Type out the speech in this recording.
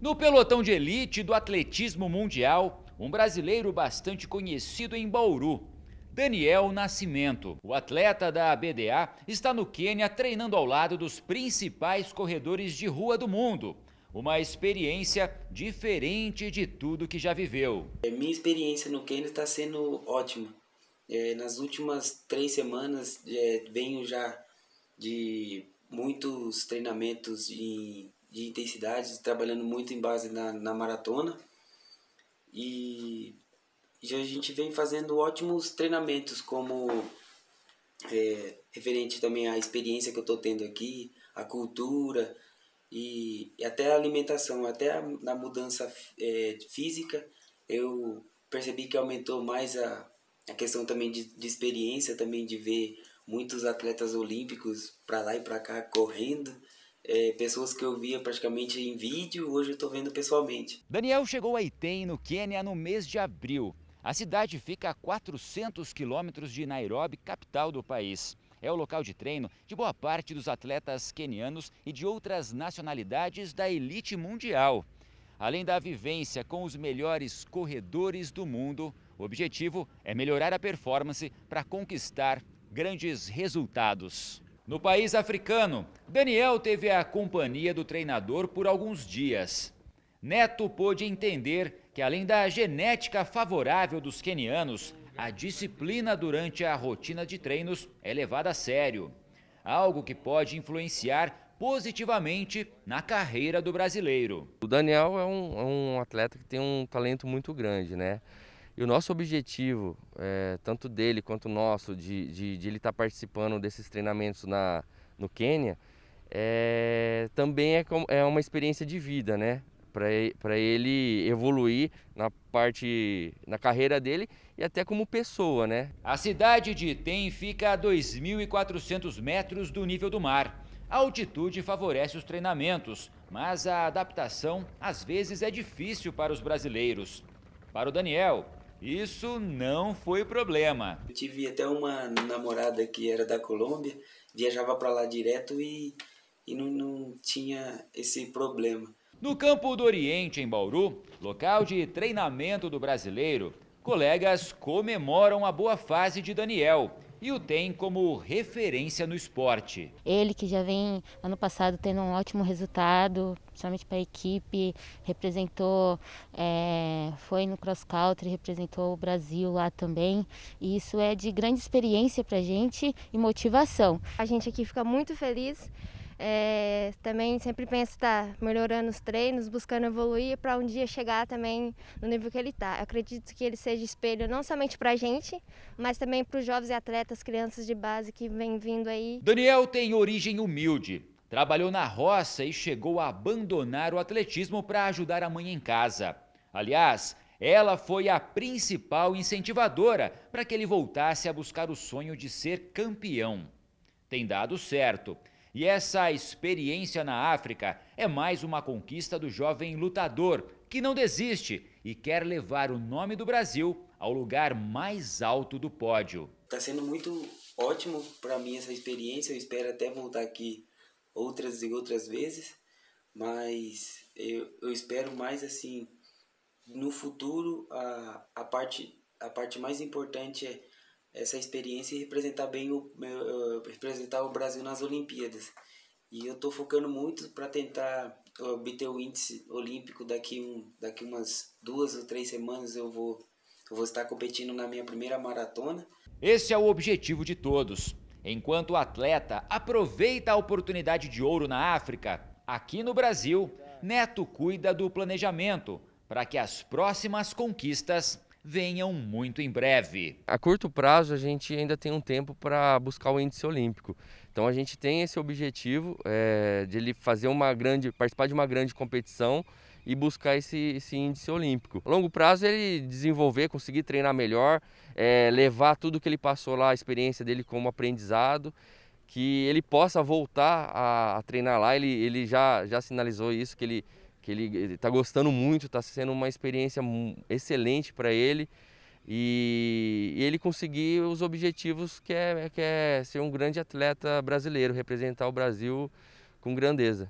No pelotão de elite do atletismo mundial, um brasileiro bastante conhecido em Bauru, Daniel Nascimento. O atleta da BDA está no Quênia treinando ao lado dos principais corredores de rua do mundo. Uma experiência diferente de tudo que já viveu. É, minha experiência no Quênia está sendo ótima. É, nas últimas três semanas é, venho já de muitos treinamentos em de intensidade, trabalhando muito em base na, na maratona. E, já a gente vem fazendo ótimos treinamentos, como é, referente também à experiência que eu estou tendo aqui, à cultura e, e, até a alimentação, até a, na mudança é, física, eu percebi que aumentou mais a, a questão também de, de experiência, também de ver muitos atletas olímpicos para lá e para cá correndo é, pessoas que eu via praticamente em vídeo, hoje eu estou vendo pessoalmente. Daniel chegou a Item, no Quênia, no mês de abril. A cidade fica a 400 quilômetros de Nairobi, capital do país. É o local de treino de boa parte dos atletas quenianos e de outras nacionalidades da elite mundial. Além da vivência com os melhores corredores do mundo, o objetivo é melhorar a performance para conquistar grandes resultados. No país africano, Daniel teve a companhia do treinador por alguns dias. Neto pôde entender que, além da genética favorável dos quenianos, a disciplina durante a rotina de treinos é levada a sério. Algo que pode influenciar positivamente na carreira do brasileiro. O Daniel é um, é um atleta que tem um talento muito grande, né? E o nosso objetivo, é, tanto dele quanto nosso, de, de, de ele estar tá participando desses treinamentos na, no Quênia, é, também é, é uma experiência de vida, né? Para ele evoluir na parte, na carreira dele e até como pessoa, né? A cidade de Tem fica a 2.400 metros do nível do mar. A altitude favorece os treinamentos, mas a adaptação às vezes é difícil para os brasileiros. Para o Daniel, isso não foi problema. Eu tive até uma namorada que era da Colômbia, viajava para lá direto e, e não, não tinha esse problema. No campo do Oriente, em Bauru, local de treinamento do brasileiro, colegas comemoram a boa fase de Daniel e o tem como referência no esporte. Ele que já vem ano passado tendo um ótimo resultado, principalmente para a equipe, representou é, foi no cross country, representou o Brasil lá também. E isso é de grande experiência para a gente e motivação. A gente aqui fica muito feliz. É, também sempre pensa estar tá, melhorando os treinos, buscando evoluir para um dia chegar também no nível que ele está. acredito que ele seja espelho não somente para a gente, mas também para os jovens atletas, crianças de base que vêm vindo aí. Daniel tem origem humilde. Trabalhou na roça e chegou a abandonar o atletismo para ajudar a mãe em casa. Aliás, ela foi a principal incentivadora para que ele voltasse a buscar o sonho de ser campeão. Tem dado certo. E essa experiência na África é mais uma conquista do jovem lutador que não desiste e quer levar o nome do Brasil ao lugar mais alto do pódio. Está sendo muito ótimo para mim essa experiência. Eu espero até voltar aqui outras e outras vezes, mas eu, eu espero mais assim no futuro a, a, parte, a parte mais importante é essa experiência e representar bem o eh, representar o Brasil nas Olimpíadas. E eu estou focando muito para tentar obter o índice olímpico daqui um daqui umas duas ou três semanas eu vou eu vou estar competindo na minha primeira maratona. Esse é o objetivo de todos. Enquanto o atleta aproveita a oportunidade de ouro na África, aqui no Brasil, Neto cuida do planejamento para que as próximas conquistas venham muito em breve. A curto prazo, a gente ainda tem um tempo para buscar o índice olímpico. Então a gente tem esse objetivo é, de ele fazer uma grande, participar de uma grande competição e buscar esse, esse índice olímpico. A longo prazo ele desenvolver, conseguir treinar melhor, é, levar tudo que ele passou lá, a experiência dele como aprendizado, que ele possa voltar a, a treinar lá. Ele, ele já, já sinalizou isso, que ele que ele está gostando muito, está sendo uma experiência excelente para ele e, e, ele conseguir os objetivos que é, que é ser um grande atleta brasileiro, representar o Brasil com grandeza.